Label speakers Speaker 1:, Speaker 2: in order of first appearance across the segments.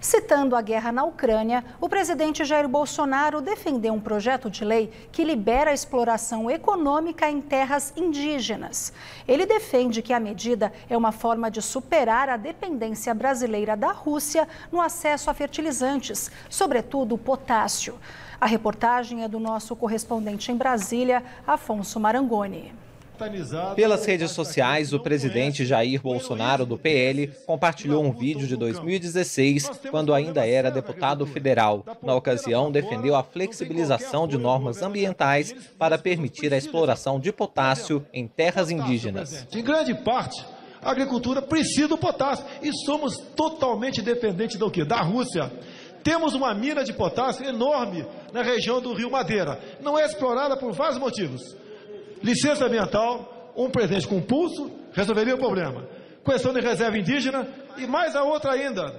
Speaker 1: Citando a guerra na Ucrânia, o presidente Jair Bolsonaro defendeu um projeto de lei que libera a exploração econômica em terras indígenas. Ele defende que a medida é uma forma de superar a dependência brasileira da Rússia no acesso a fertilizantes, sobretudo potássio. A reportagem é do nosso correspondente em Brasília, Afonso Marangoni. Pelas
Speaker 2: redes sociais, o presidente Jair Bolsonaro, do PL, compartilhou um vídeo de 2016, quando ainda era deputado federal. Na ocasião, defendeu a flexibilização de normas ambientais para permitir a exploração de potássio em terras indígenas.
Speaker 3: Em grande parte, a agricultura precisa do potássio e somos totalmente dependentes do quê? Da Rússia. Temos uma mina de potássio enorme na região do Rio Madeira. Não é explorada por vários motivos licença ambiental, um presente com pulso, resolveria o problema. Questão de reserva indígena e mais a outra ainda.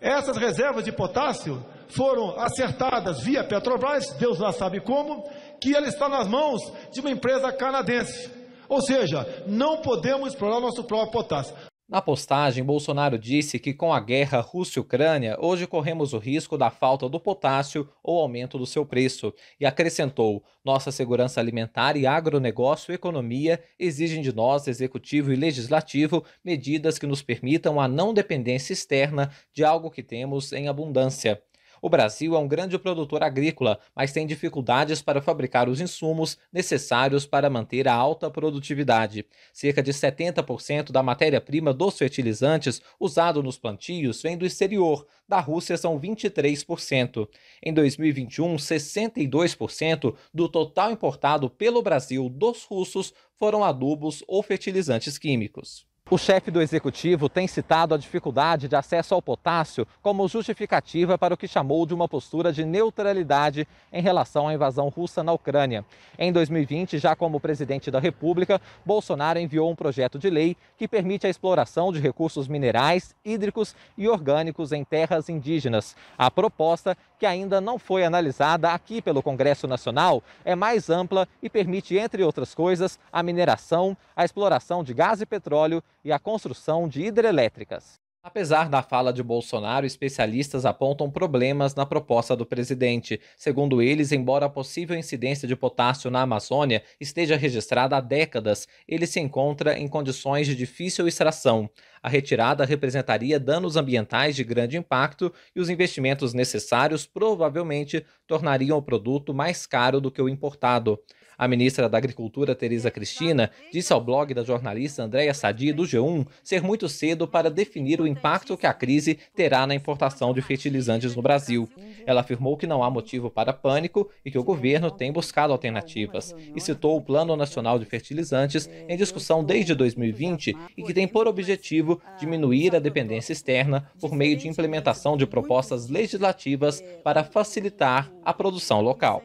Speaker 3: Essas reservas de potássio foram acertadas via Petrobras, Deus lá sabe como, que ela está nas mãos de uma empresa canadense. Ou seja, não podemos explorar nosso próprio potássio.
Speaker 2: Na postagem, Bolsonaro disse que com a guerra Rússia-Ucrânia, hoje corremos o risco da falta do potássio ou aumento do seu preço, e acrescentou: nossa segurança alimentar e agronegócio e economia exigem de nós, executivo e legislativo, medidas que nos permitam a não dependência externa de algo que temos em abundância. O Brasil é um grande produtor agrícola, mas tem dificuldades para fabricar os insumos necessários para manter a alta produtividade. Cerca de 70% da matéria-prima dos fertilizantes usado nos plantios vem do exterior, da Rússia são 23%. Em 2021, 62% do total importado pelo Brasil dos russos foram adubos ou fertilizantes químicos. O chefe do executivo tem citado a dificuldade de acesso ao potássio como justificativa para o que chamou de uma postura de neutralidade em relação à invasão russa na Ucrânia. Em 2020, já como presidente da República, Bolsonaro enviou um projeto de lei que permite a exploração de recursos minerais, hídricos e orgânicos em terras indígenas. A proposta, que ainda não foi analisada aqui pelo Congresso Nacional, é mais ampla e permite, entre outras coisas, a mineração, a exploração de gás e petróleo e a construção de hidrelétricas. Apesar da fala de Bolsonaro, especialistas apontam problemas na proposta do presidente. Segundo eles, embora a possível incidência de potássio na Amazônia esteja registrada há décadas, ele se encontra em condições de difícil extração. A retirada representaria danos ambientais de grande impacto e os investimentos necessários provavelmente tornariam o produto mais caro do que o importado. A ministra da Agricultura, Tereza Cristina, disse ao blog da jornalista Andréa Sadi, do G1, ser muito cedo para definir o impacto que a crise terá na importação de fertilizantes no Brasil. Ela afirmou que não há motivo para pânico e que o governo tem buscado alternativas, e citou o Plano Nacional de Fertilizantes em discussão desde 2020 e que tem por objetivo objetivo ah, diminuir a dependência externa por meio de implementação de propostas legislativas é, para facilitar a produção local.